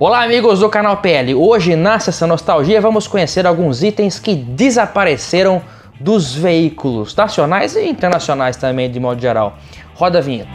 Olá amigos do canal PL, hoje na Sessão Nostalgia vamos conhecer alguns itens que desapareceram dos veículos nacionais e internacionais também de modo geral. Roda a vinheta.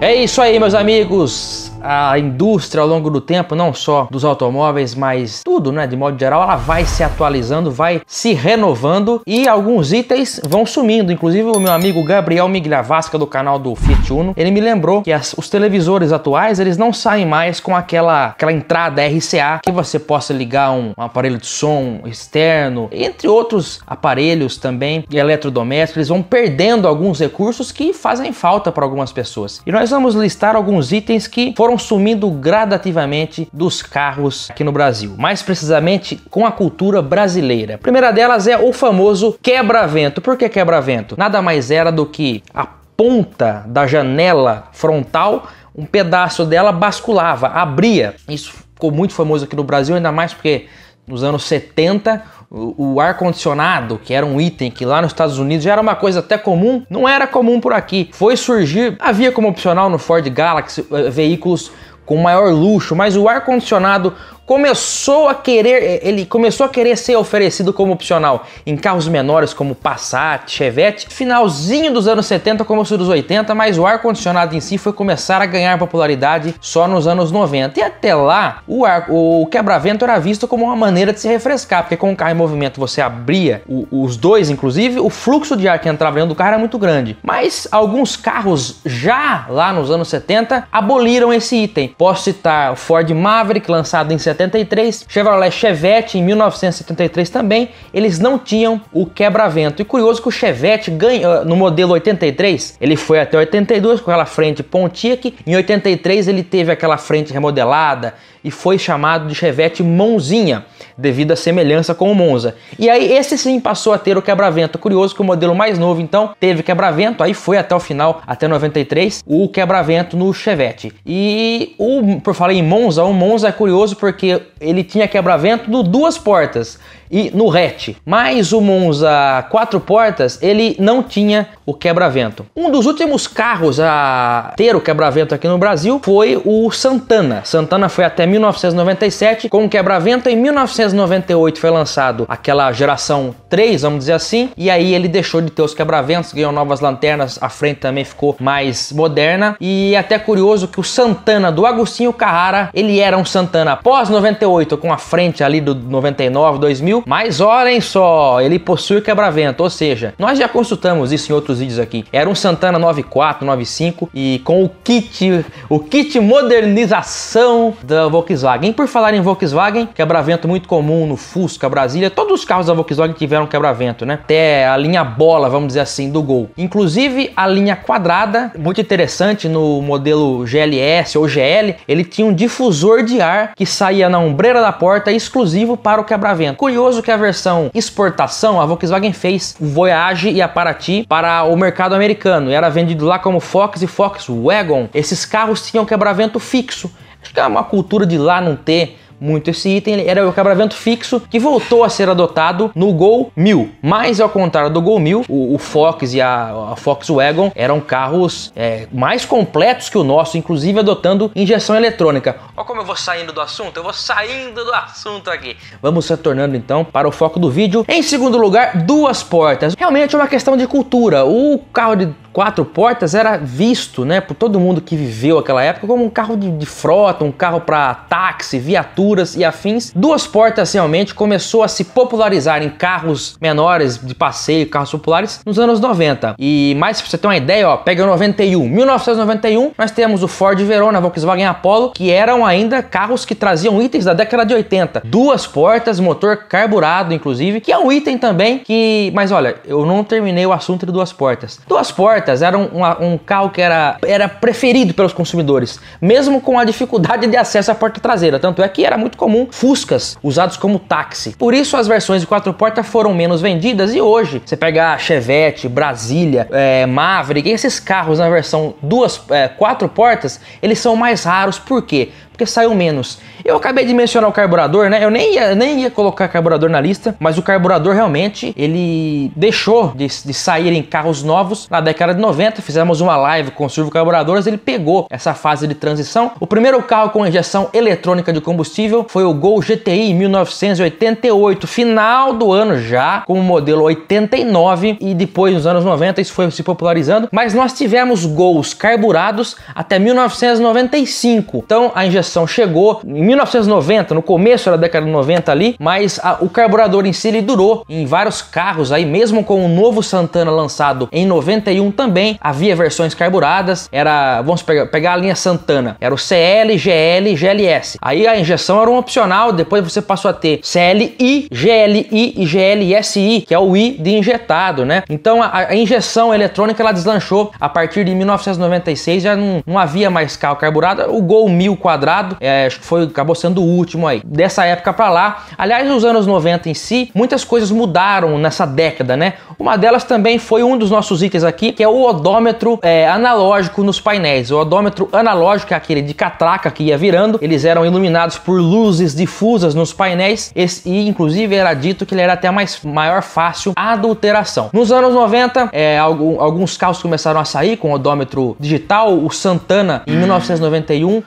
É isso aí, meus amigos a indústria ao longo do tempo, não só dos automóveis, mas tudo, né, de modo geral, ela vai se atualizando, vai se renovando e alguns itens vão sumindo. Inclusive o meu amigo Gabriel Miguel Vasca do canal do Fiat Uno, ele me lembrou que as, os televisores atuais, eles não saem mais com aquela, aquela entrada RCA que você possa ligar um, um aparelho de som externo, entre outros aparelhos também eletrodomésticos, eles vão perdendo alguns recursos que fazem falta para algumas pessoas. E nós vamos listar alguns itens que foram consumindo sumindo gradativamente dos carros aqui no Brasil, mais precisamente com a cultura brasileira. A primeira delas é o famoso quebra-vento. Por que quebra-vento? Nada mais era do que a ponta da janela frontal, um pedaço dela basculava, abria. Isso ficou muito famoso aqui no Brasil, ainda mais porque nos anos 70, o, o ar-condicionado, que era um item que lá nos Estados Unidos já era uma coisa até comum, não era comum por aqui. Foi surgir, havia como opcional no Ford Galaxy eh, veículos com maior luxo, mas o ar-condicionado começou a querer, eh, ele começou a querer ser oferecido como opcional em carros menores como Passat, Chevette, finalzinho dos anos 70, começo dos 80, mas o ar-condicionado em si foi começar a ganhar popularidade só nos anos 90. E até lá, o, ar, o quebra-vento era visto como uma maneira de se refrescar, porque com o carro em movimento você abria o, os dois, inclusive, o fluxo de ar que entrava dentro do carro era muito grande. Mas alguns carros já lá nos anos 70 aboliram esse item. Posso citar o Ford Maverick, lançado em 70 1973, Chevrolet Chevette em 1973 também, eles não tinham o quebra-vento. E curioso que o Chevette ganhou ah, no modelo 83, ele foi até 82 com aquela frente Pontiac, em 83 ele teve aquela frente remodelada e foi chamado de Chevette Monzinha devido à semelhança com o Monza. E aí esse sim passou a ter o quebra-vento. Curioso que o modelo mais novo então teve quebra-vento, aí foi até o final, até 93, o quebra-vento no Chevette. E o, por falar em Monza, o Monza é curioso porque que ele tinha quebra-vento no duas portas e no hatch. Mas o Monza quatro portas, ele não tinha o quebra-vento. Um dos últimos carros a ter o quebra-vento aqui no Brasil foi o Santana. Santana foi até 1997 com o quebra-vento. Em 1998 foi lançado aquela geração 3, vamos dizer assim, e aí ele deixou de ter os quebra-ventos, ganhou novas lanternas, a frente também ficou mais moderna. E até curioso que o Santana do Agostinho Carrara, ele era um Santana pós 98 com a frente ali do 99, 2000, mas olhem só, ele possui quebra-vento, ou seja, nós já consultamos isso em outros vídeos aqui. Era um Santana 94, 95 e com o kit, o kit modernização da Volkswagen. E por falar em Volkswagen, quebra-vento muito comum no Fusca, Brasília, todos os carros da Volkswagen tiveram quebra-vento, né? Até a linha bola, vamos dizer assim, do Gol. Inclusive a linha quadrada, muito interessante no modelo GLS ou GL, ele tinha um difusor de ar que saía na ombreira da porta exclusivo para o quebra-vento. Curioso que a versão exportação, a Volkswagen fez Voyage e a Paraty para o mercado americano. E era vendido lá como Fox e Fox wagon Esses carros tinham quebra-vento fixo. Acho que é uma cultura de lá não ter muito esse item, era o cabra vento fixo que voltou a ser adotado no Gol 1000. Mas ao contrário do Gol 1000, o, o Fox e a, a Volkswagen eram carros é, mais completos que o nosso, inclusive adotando injeção eletrônica. Olha como eu vou saindo do assunto, eu vou saindo do assunto aqui. Vamos retornando então para o foco do vídeo. Em segundo lugar, duas portas. Realmente é uma questão de cultura. O carro de quatro portas era visto, né, por todo mundo que viveu aquela época como um carro de, de frota, um carro para táxi, viaturas e afins. Duas portas realmente começou a se popularizar em carros menores de passeio, carros populares nos anos 90. E mais para você ter uma ideia, ó, pega 91, 1991, nós temos o Ford Verona, Volkswagen Apollo, que eram ainda carros que traziam itens da década de 80. Duas portas, motor carburado inclusive, que é um item também que, mas olha, eu não terminei o assunto de duas portas. Duas portas tortas eram um carro que era, era preferido pelos consumidores, mesmo com a dificuldade de acesso à porta traseira. Tanto é que era muito comum Fuscas usados como táxi. Por isso, as versões de quatro portas foram menos vendidas e hoje você pega Chevette, Brasília, é, Maverick, esses carros na versão duas, é, quatro portas, eles são mais raros. Por quê? porque saiu menos. Eu acabei de mencionar o carburador, né? Eu nem ia, nem ia colocar carburador na lista, mas o carburador realmente ele deixou de, de sair em carros novos na década de 90. Fizemos uma live com o Silvio Carburadores, ele pegou essa fase de transição. O primeiro carro com injeção eletrônica de combustível foi o Gol GTI 1988, final do ano já, com o modelo 89 e depois nos anos 90 isso foi se popularizando, mas nós tivemos Gols carburados até 1995. Então a injeção exposição chegou em 1990, no começo da década de 90 ali, mas a, o carburador em si ele durou em vários carros aí, mesmo com o novo Santana lançado em 91 também, havia versões carburadas, era, vamos pegar, pegar a linha Santana, era o CL, GL, GLS. Aí a injeção era um opcional, depois você passou a ter CLI, GLI e GLSI, que é o I de injetado, né? Então a, a injeção eletrônica ela deslanchou a partir de 1996, já não, não havia mais carro carburado, o Gol 1000 quadrado lançado, é, acho que foi, acabou sendo o último aí. Dessa época para lá, aliás, nos anos 90 em si, muitas coisas mudaram nessa década, né? Uma delas também foi um dos nossos itens aqui, que é o odômetro é, analógico nos painéis. O odômetro analógico é aquele de catraca que ia virando, eles eram iluminados por luzes difusas nos painéis Esse, e, inclusive, era dito que ele era até mais maior fácil adulteração. Nos anos 90, é, alguns carros começaram a sair com odômetro digital. O Santana, em 1991,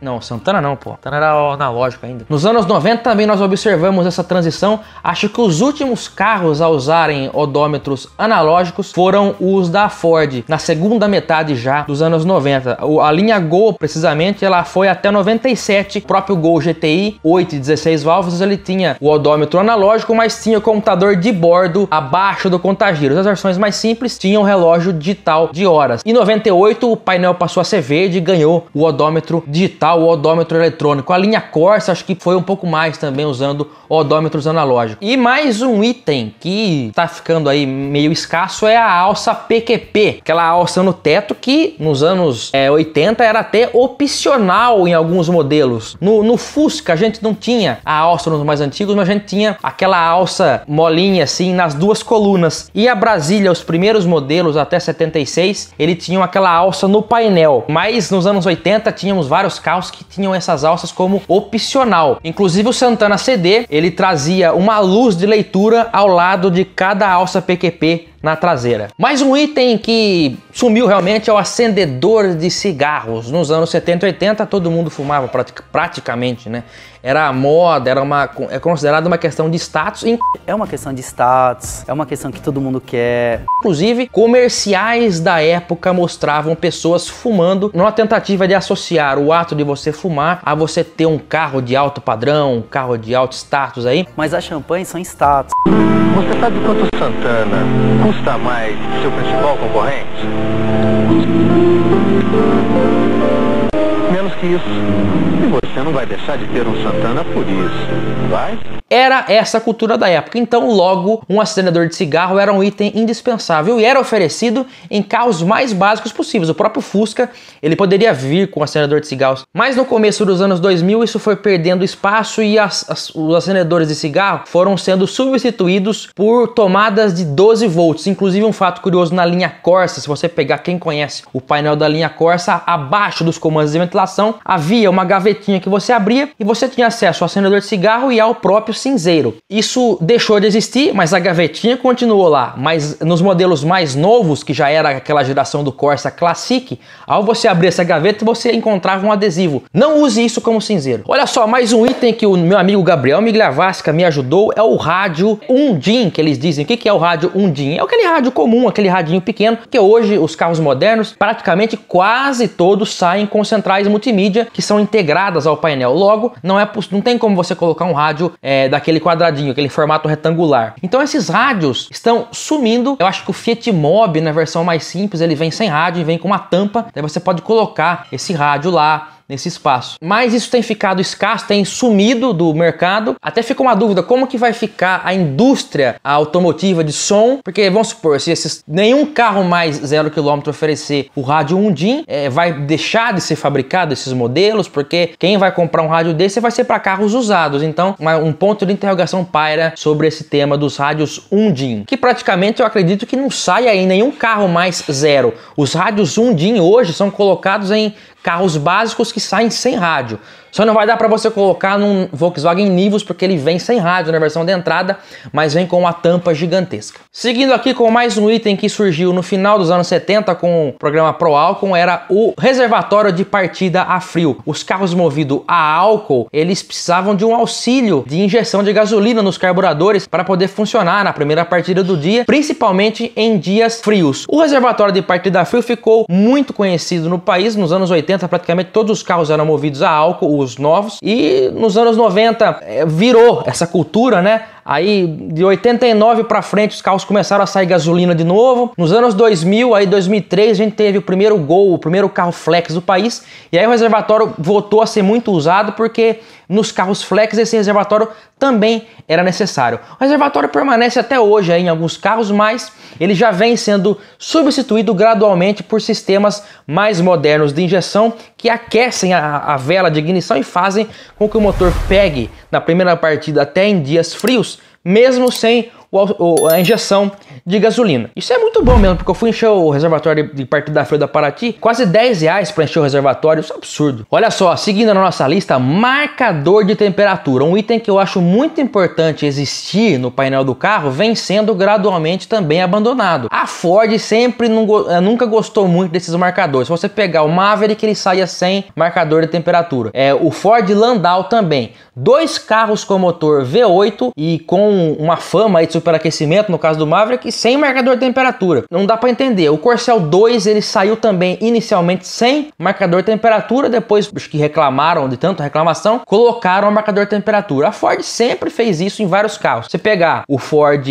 não, Santana não, pô. Santana era analógico ainda. Nos anos 90 também nós observamos essa transição. Acho que os últimos carros a usarem odômetros analógicos foram os da Ford, na segunda metade já dos anos 90. A linha Gol, precisamente, ela foi até 97. O próprio Gol GTI 8 e 16 válvulas, ele tinha o odômetro analógico, mas tinha o computador de bordo abaixo do contagiro. As versões mais simples tinham relógio digital de horas. Em 98, o painel passou a ser verde e ganhou o odômetro digital o odômetro eletrônico. A linha Corsa acho que foi um pouco mais também usando odômetros analógicos. E mais um item que está ficando aí meio escasso é a alça PQP, aquela alça no teto que nos anos é, 80 era até opcional em alguns modelos. No, no Fusca a gente não tinha a alça nos mais antigos, mas a gente tinha aquela alça molinha assim nas duas colunas. E a Brasília, os primeiros modelos até 76, ele tinha aquela alça no painel. Mas nos anos 80 tínhamos vários carros carros que tinham essas alças como opcional. Inclusive o Santana CD, ele trazia uma luz de leitura ao lado de cada alça PQP na traseira. Mais um item que sumiu realmente é o acendedor de cigarros. Nos anos 70 e 80 todo mundo fumava praticamente, né? era a moda, era uma, é considerada uma questão de status. É uma questão de status, é uma questão que todo mundo quer. Inclusive, comerciais da época mostravam pessoas fumando numa tentativa de associar o ato de você fumar a você ter um carro de alto padrão, um carro de alto status aí. Mas as champanhes são status. Você sabe quanto Santana custa mais que seu principal concorrente? Menos que isso. E você? Você não vai deixar de ter um Santana por isso, vai? Era essa a cultura da época. Então, logo, um acendedor de cigarro era um item indispensável e era oferecido em carros mais básicos possíveis. O próprio Fusca, ele poderia vir com um acendedor de cigarros. Mas no começo dos anos 2000, isso foi perdendo espaço e as, as, os acendedores de cigarro foram sendo substituídos por tomadas de 12 volts. Inclusive, um fato curioso na linha Corsa, se você pegar quem conhece o painel da linha Corsa, abaixo dos comandos de ventilação, havia uma gavetinha que que você abria e você tinha acesso ao acendedor de cigarro e ao próprio cinzeiro. Isso deixou de existir, mas a gavetinha continuou lá. Mas nos modelos mais novos, que já era aquela geração do Corsa Classic, ao você abrir essa gaveta, você encontrava um adesivo. Não use isso como cinzeiro. Olha só, mais um item que o meu amigo Gabriel Miglavasca me ajudou é o rádio Undim, que eles dizem. O que é o rádio Undim? É aquele rádio comum, aquele radinho pequeno, que hoje os carros modernos, praticamente quase todos saem com centrais multimídia que são integradas ao painel. Logo, não é não tem como você colocar um rádio é, daquele quadradinho, aquele formato retangular. Então esses rádios estão sumindo. Eu acho que o Fiat Mobi, na versão mais simples, ele vem sem rádio e vem com uma tampa. Daí você pode colocar esse rádio lá nesse espaço. Mas isso tem ficado escasso, tem sumido do mercado. Até fica uma dúvida como que vai ficar a indústria automotiva de som, porque vamos supor, se esses, nenhum carro mais zero quilômetro oferecer o rádio 1 é, vai deixar de ser fabricado esses modelos, porque quem vai comprar um rádio desse vai ser para carros usados. Então, uma, um ponto de interrogação paira sobre esse tema dos rádios 1 que praticamente eu acredito que não sai aí nenhum carro mais zero. Os rádios 1 hoje são colocados em carros básicos que saem sem rádio. Só não vai dar para você colocar num Volkswagen Nivus porque ele vem sem rádio na versão de entrada, mas vem com uma tampa gigantesca. Seguindo aqui com mais um item que surgiu no final dos anos 70 com o programa Pro Álcool, era o reservatório de partida a frio. Os carros movidos a álcool, eles precisavam de um auxílio de injeção de gasolina nos carburadores para poder funcionar na primeira partida do dia, principalmente em dias frios. O reservatório de partida a frio ficou muito conhecido no país nos anos 80, praticamente todos os carros eram movidos a álcool os novos. E nos anos 90 eh, virou essa cultura, né? Aí de 89 para frente os carros começaram a sair gasolina de novo. Nos anos 2000, aí 2003, a gente teve o primeiro Gol, o primeiro carro flex do país. E aí o reservatório voltou a ser muito usado porque nos carros flex esse reservatório também era necessário. O reservatório permanece até hoje aí, em alguns carros, mas ele já vem sendo substituído gradualmente por sistemas mais modernos de injeção que aquecem a, a vela de ignição e fazem com que o motor pegue na primeira partida até em dias frios mesmo sem o, a injeção de gasolina. Isso é muito bom mesmo, porque eu fui encher o reservatório de partida da Freio da Paraty, quase 10 reais para encher o reservatório, isso é absurdo. Olha só, seguindo na nossa lista, marcador de temperatura, um item que eu acho muito importante existir no painel do carro, vem sendo gradualmente também abandonado. A Ford sempre não, eh, nunca gostou muito desses marcadores. Se você pegar o Maverick, ele saia sem marcador de temperatura. É o Ford Landau também. Dois carros com motor V8 e com uma fama aí de superaquecimento, no caso do Maverick, e sem marcador de temperatura. Não dá para entender. O Corcel 2 ele saiu também inicialmente sem marcador de temperatura, depois os que reclamaram de tanta reclamação colocaram o marcador de temperatura. A Ford sempre fez isso em vários carros. Você pegar o Ford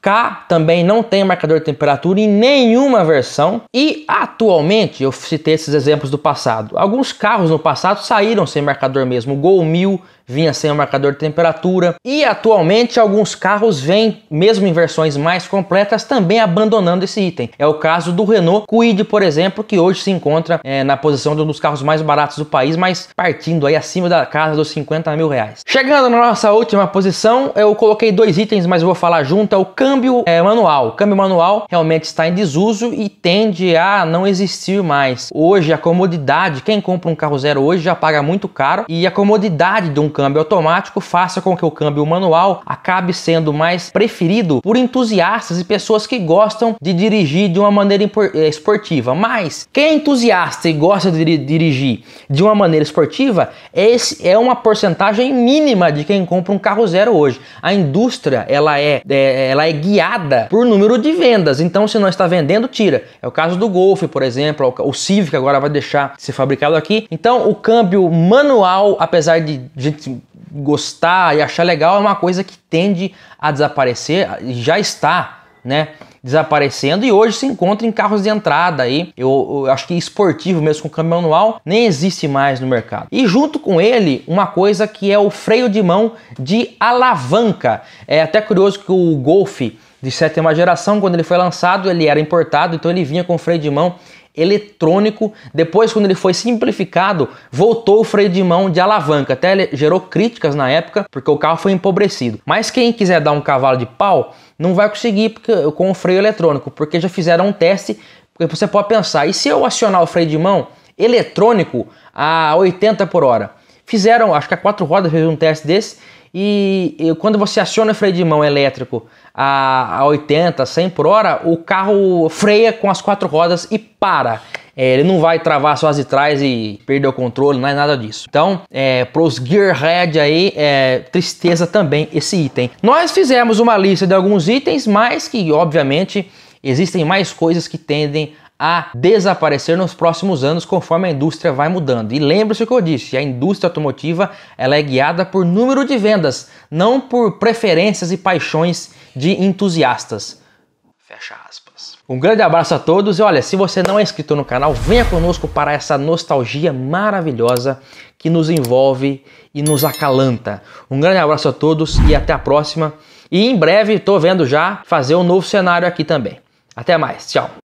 K também não tem marcador de temperatura em nenhuma versão e atualmente eu citei esses exemplos do passado. Alguns carros no passado saíram sem marcador mesmo. O Gol 1000 vinha sem o marcador de temperatura. E atualmente alguns carros vêm, mesmo em versões mais completas, também abandonando esse item. É o caso do Renault Kwid, por exemplo, que hoje se encontra é, na posição de um dos carros mais baratos do país, mas partindo aí acima da casa dos 50 mil reais. Chegando na nossa última posição, eu coloquei dois itens, mas vou falar junto, é o câmbio é, manual. O câmbio manual realmente está em desuso e tende a não existir mais. Hoje a comodidade, quem compra um carro zero hoje já paga muito caro e a comodidade de um câmbio automático faça com que o câmbio manual acabe sendo mais preferido por entusiastas e pessoas que gostam de dirigir de uma maneira eh, esportiva. Mas quem é entusiasta e gosta de dirigir de uma maneira esportiva, esse é uma porcentagem mínima de quem compra um carro zero hoje. A indústria ela é, é ela é guiada por número de vendas. Então, se não está vendendo, tira. É o caso do Golf, por exemplo, é o Civic agora vai deixar ser fabricado aqui. Então, o câmbio manual, apesar de gente gostar e achar legal é uma coisa que tende a desaparecer, já está, né? desaparecendo e hoje se encontra em carros de entrada aí. Eu, eu, acho que esportivo mesmo com câmbio manual nem existe mais no mercado. E junto com ele, uma coisa que é o freio de mão de alavanca. É até curioso que o Golf de sétima geração. Quando ele foi lançado, ele era importado, então ele vinha com freio de mão eletrônico. Depois, quando ele foi simplificado, voltou o freio de mão de alavanca. Até ele gerou críticas na época, porque o carro foi empobrecido. Mas quem quiser dar um cavalo de pau, não vai conseguir porque, com o freio eletrônico, porque já fizeram um teste. Porque você pode pensar, e se eu acionar o freio de mão eletrônico a 80 por hora? Fizeram, acho que a quatro rodas fez um teste desse, e, e quando você aciona o freio de mão elétrico a, 80, 100 por hora, o carro freia com as quatro rodas e para. É, ele não vai travar só as de trás e perder o controle, não é nada disso. Então, é, para os gearhead aí, é tristeza também esse item. Nós fizemos uma lista de alguns itens, mas que obviamente existem mais coisas que tendem a desaparecer nos próximos anos conforme a indústria vai mudando. E lembre-se o que eu disse, a indústria automotiva ela é guiada por número de vendas, não por preferências e paixões de entusiastas. Fecha aspas. Um grande abraço a todos e olha, se você não é inscrito no canal, venha conosco para essa nostalgia maravilhosa que nos envolve e nos acalanta. Um grande abraço a todos e até a próxima. E em breve estou vendo já fazer um novo cenário aqui também. Até mais, tchau.